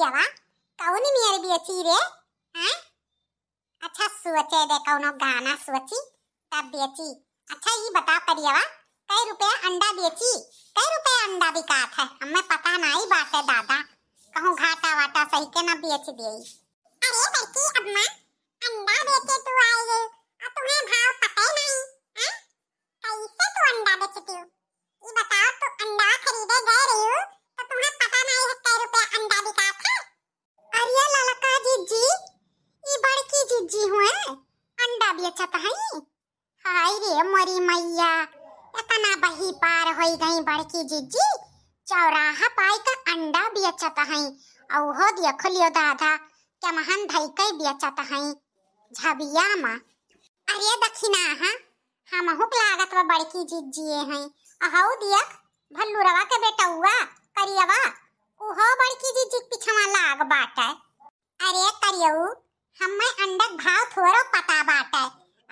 कौन ಅಯ್ಯವ ಕೌನಿ ಮಿಯರ್ रे हैं अच्छा सोचे दे कौनो गाना सोची तब बेची अच्छा ये बता परियवा कई रुपया अंडा बेची कई रुपया अंडा भी काट है हमें पता ना ही बात है दादा कहूँ घाटा वाटा सही के ना बेच दे अरे लड़की अब अम्मा अंडा बेचे तू आई गई अब तू की जी चौराहा पाई का अंडा भी अच्छा था तहई और हो दिया खुलियो दादा क्या महान भाई का भी अच्छा था तहई झबिया माँ अरे दक्षिणा हाँ हाँ हुक लागत व बड़की जीत जिए हैं अहाउ दिया भल्लू रवा के बेटा हुआ करियवा उहो बड़की की जीत पिछवा लाग बाटे अरे करियऊ हम्मे अंडक भाव थोड़ा पता बाटे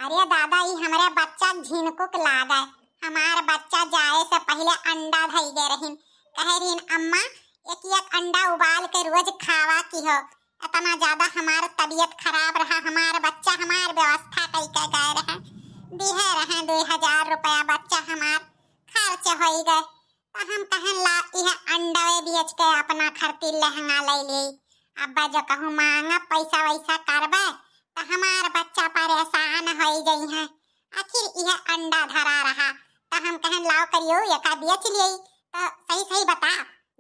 अरे दादा ये हमारे बच्चा झिनकुक लागे हमार बच्चा जाए से पहले अंडा धई दे रहीन कह रहीन अम्मा एक एक अंडा उबाल के रोज खावा की हो इतना ज्यादा हमार तबीयत खराब रहा हमार बच्चा हमार व्यवस्था कई के गए रहे दिहे रहे दो हजार रुपया बच्चा हमार खर्च हो गए तो हम कहें ला यह अंडा बेच के अपना खर्ची लहंगा ले ली अब्बा जो कहूँ मांगा पैसा वैसा करबे तो हमार बच्चा परेशान हो गई है आखिर यह अंडा धरा रहा तो हम कहन लाओ करियो या का दिया चलिए तो सही सही बता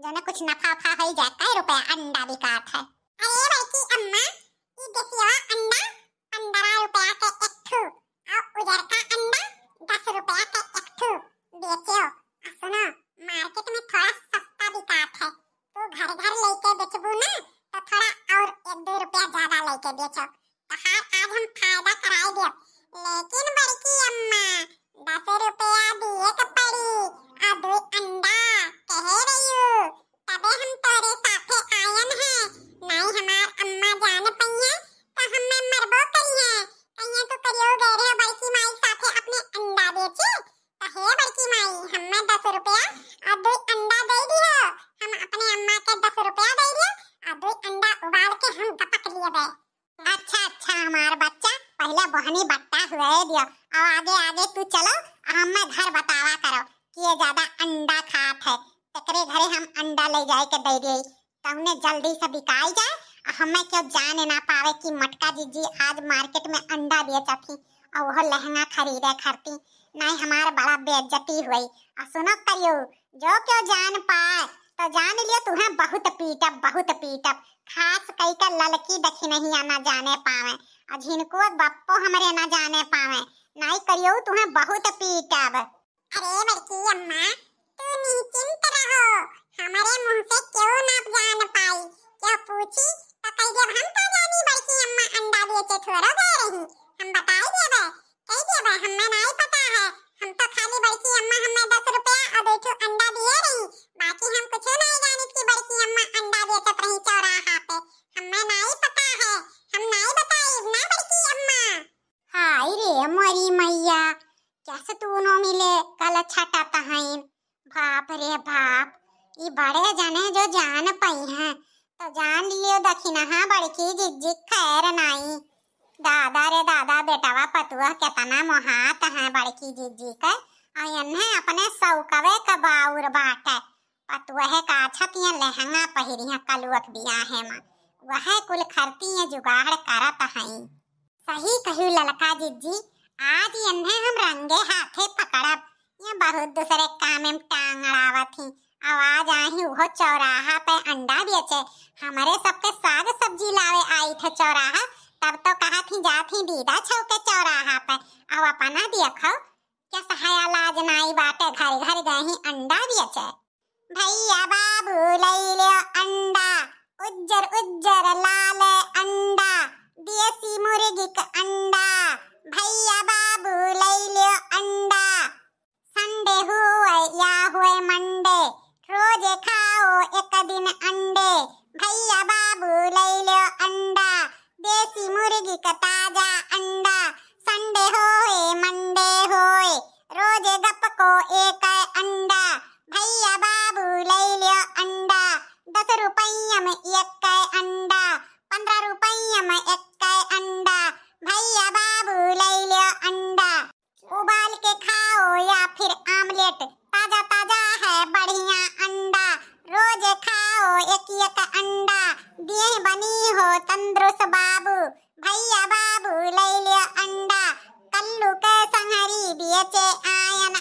जो ना कुछ नफा फा हो जाता है रुपया अंडा भी काट है अरे भाई की अम्मा ई देसिया अंडा पंद्रह रुपया के एक ठो और उधर का अंडा दस रुपया के एक ठो बेचो और सुनो मार्केट में थोड़ा सस्ता भी काट है तू तो घर घर लेके बेचबू ना तो थोड़ा और एक दो रुपया ज्यादा लेके बेचो अब आगे आगे तू चलो हमें घर बतावा करो कि ये ज्यादा अंडा खात है तकरे घरे हम अंडा ले जाए के दे दे तहुने तो जल्दी से बिकाई जाए हमें क्यों जाने ना पावे कि मटका जीजी आज मार्केट में अंडा दिए बेचती और वह लहंगा खरीदे खरती नहीं हमारा बड़ा बेइज्जती हुई और सुनो करियो जो क्यों जान पाए तो जान लियो तू है बहुत पीटब बहुत पीटब खास कई का ललकी दख नहीं आना जाने पावे और जिनको बप्पो हमरे ना जाने पावे नहीं करियो तू है बहुत पीटब अरे मरकी अम्मा तू निश्चिंत रहो हमारे मुंह से क्यों ना जान पाई क्यों पूछी तो कई जब हम का तो जानी बड़की अम्मा अंडा बेचे थोड़ा गए रही हम बताई देवे कह देवे हम ना हैं तो जान लियो दखिना हाँ, बड़की जिज्जिक खैर नाई दादा रे दादा बेटवा पतुआ केतना मोहात है बड़की जिज्जी का अयन्हे अपने सौकवे कबाउर बाटे पतुहे काछतिया लहंगा पहिरिया कलुअक बियाहे माँ वह कुल खरती जुगाड़ करत हई सही कहू ललका जिज्जी आज यन्हे हम रंगे हाथे पकड़ब ये बहुत दूसरे काम आवाज आई वो चौराहा पे अंडा बेचे हमारे सबके साग सब्जी लावे आई थे चौराहा तब तो कहा थी जा थी दीदा छव के चौराहा पे अब अपना देखो क्या सहाया लाज नाई बाटे घर घर गही अंडा बेचे भैया बाबू ले लियो अंडा को एक अंडा भैया बाबू ले लियो अंडा दस रुपया में एक का अंडा पंद्रह रुपया में एक का अंडा भैया बाबू ले लियो अंडा उबाल के खाओ या फिर आमलेट ताजा ताजा है बढ़िया अंडा रोज खाओ एक एक अंडा दिए बनी हो तंदुरुस्त बाबू भैया बाबू ले लियो अंडा कल्लू के संहरी बेचे आयन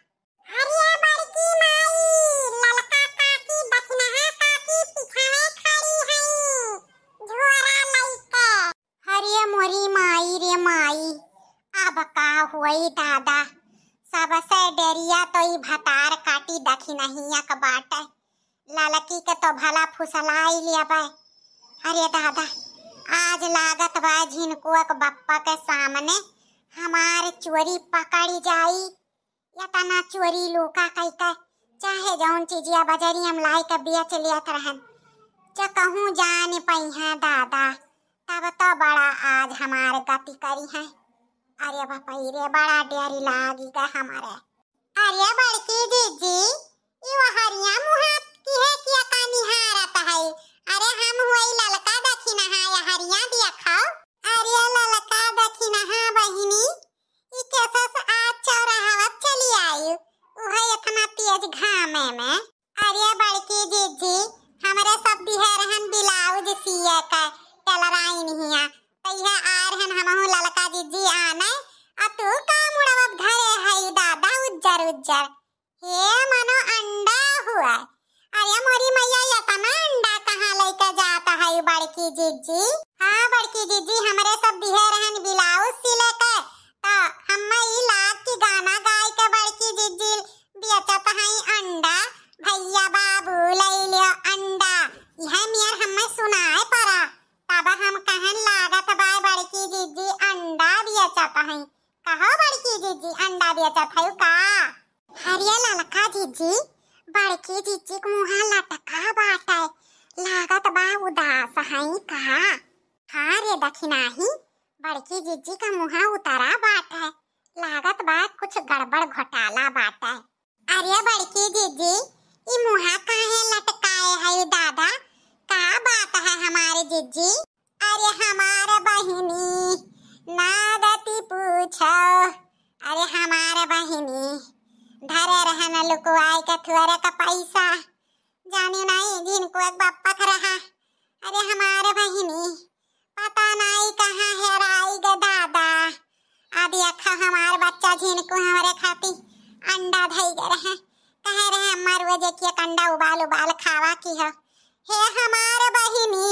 हुई दादा सबसे डेरिया तो ई भतार काटी दखिनहिया का बाट लालकी के तो भला फुसलाई लिया बा अरे दादा आज लागत बा झिनको एक बप्पा के सामने हमारे चोरी पकड़ी जाई या तना चोरी लूका कई का चाहे जौन चीजिया बजरी हम लाई के बेच लियत रहन च कहूँ जान पई हैं दादा तब तो बड़ा आज हमारे गति करी है अरे बापा रे बड़ा डेरी लागी का हमारे अरे बड़की दीदी ई हरिया मुहात की है कि अकानी हारत है अरे हम हुई ललका दखिना है हरिया विचार हे मनो अंडा हुआ अरे मोरी मैया ये यतना अंडा कहाँ लेके जाता है बड़की जीजी हाँ बड़की जीजी हमारे सब बिहे रहन ब्लाउज सिले के तो हम ई लाग की गाना गाय के बड़की जीजी बेटा तो है अंडा भैया बाबू ले लियो अंडा यह मियर हमें सुनाए परा तब हम कहन लागत बाय बड़की जीजी अंडा बेचा है कहो बड़की जीजी अंडा बेचा है का हरिया ललका जीजी बड़की जीजी को मुहा लटका बाटे लागत बा उदास हई कहा हाँ रे दखिनाही बड़की जीजी का मुहा उतरा बाटे लागत बा कुछ गड़बड़ घोटाला बाटे अरे बड़की जीजी ई मुहा काहे लटकाए है दादा का बात है हमारे जीजी अरे हमारे बहिनी नागति पूछो अरे हमारे बहिनी धरे रहन लुकुआई कथुअरे का पैसा जाने नहीं जिनको एक बापा रहा अरे हमारे बहिनी पता नहीं कहाँ है राई गे दादा आदि अखा हमारे बच्चा जिनको हमारे खाती अंडा धई गए रहे कह रहे हमार वजह की एक अंडा उबाल उबाल खावा की हो हे हमारे बहिनी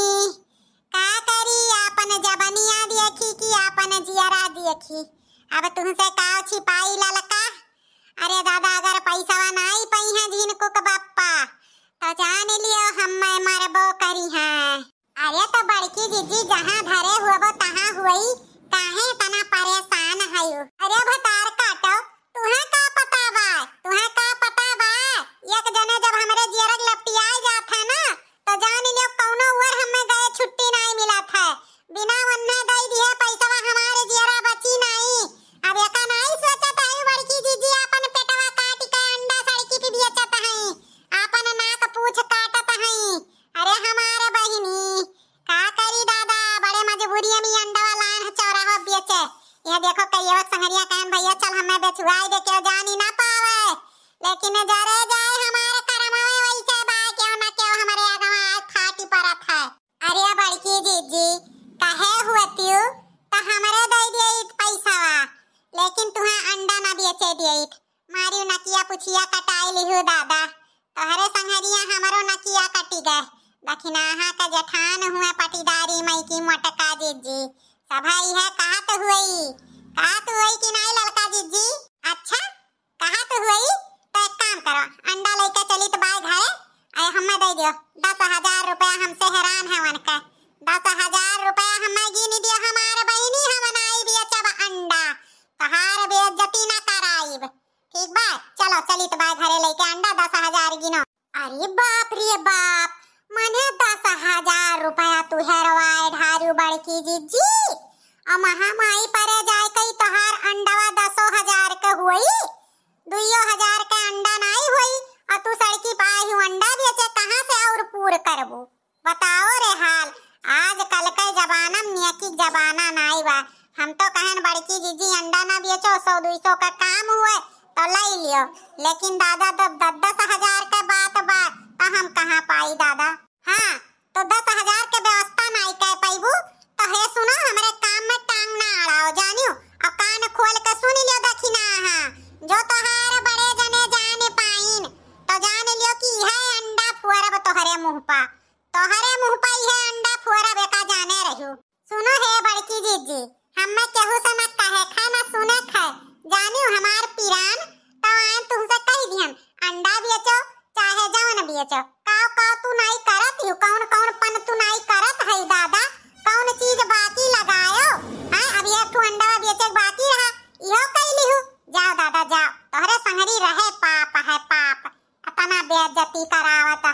का करी आपन जबनिया देखी की आपन जिया देखी अब तुमसे का छिपाई ललका अरे दादा आजार लेके न जा रहे जाए हमारे करमों में वैसे भाई क्यों ना क्यों हमारे आगम आज खाटी परत है अरे बड़की जीजी कहे हुअती तो हमारे दे दिए पैसा वा लेकिन तुहा अंडा ना बेचे दिए मारियो नकिया पुछिया कटाई लिहु दादा तोहरे संगरिया हमारो नकिया कटी गए दखिनाहा का जठान हुआ पटीदारी मई की मोटका जीजी सभा यह कहा तो हुई कहा तो हुई कि नहीं लड़का जीजी अच्छा कहा तो हुई काम करो अंडा लेके चली तो बाय घरे अरे हमें हम्म दे दियो दस हजार रुपया हमसे हैरान है वन उनका दस हजार रुपया हमें हम्म गिनी दियो हमारे बहनी है हम्म बनाई दियो चब अंडा भी बेइज्जती ना कराइब ठीक बा चलो चली तो बाय घरे लेके अंडा दस हजार गिनो अरे बाप रे बाप मने दस हजार रुपया तू हेरवाए ढारू बड़की जीजी और महामाई परे जाए कई तोहार अंडवा दसो हजार के हुई दुइयो हजार अंडा और तू सड़की अंडा से और पूर करबू बताओ रे हाल आज कल के मिया की बा हम तो कहन बड़की जीजी अंडा ना सौ दुई सौ का काम हुए तो लियो लेकिन दादा तो दस दस हजार का बात बात तो हम कहाँ पाई दादा हाँ तो दस हजार के व्यवस्था नाई कह पाईबू तो हे सुनो हमारे काम में टांग ना अड़ाओ जानियो अब कान खोल के सुन लियो दखिना हाँ जो तोहार बड़े जने जान पाइन तो जान लियो कि है अंडा फुअरब हरे मुंह पा तो हरे मुंह पा ये अंडा फुअरब एका जाने रहियो सुनो हे बड़की जीजी हम्मे कहो समझ का है खा ना सुने खा जानियो हमार पिरान तो आए तू से कह दिहम अंडा बेचो चाहे जवन बेचो काव काव तू नहीं करत यू कौन कौन 来たら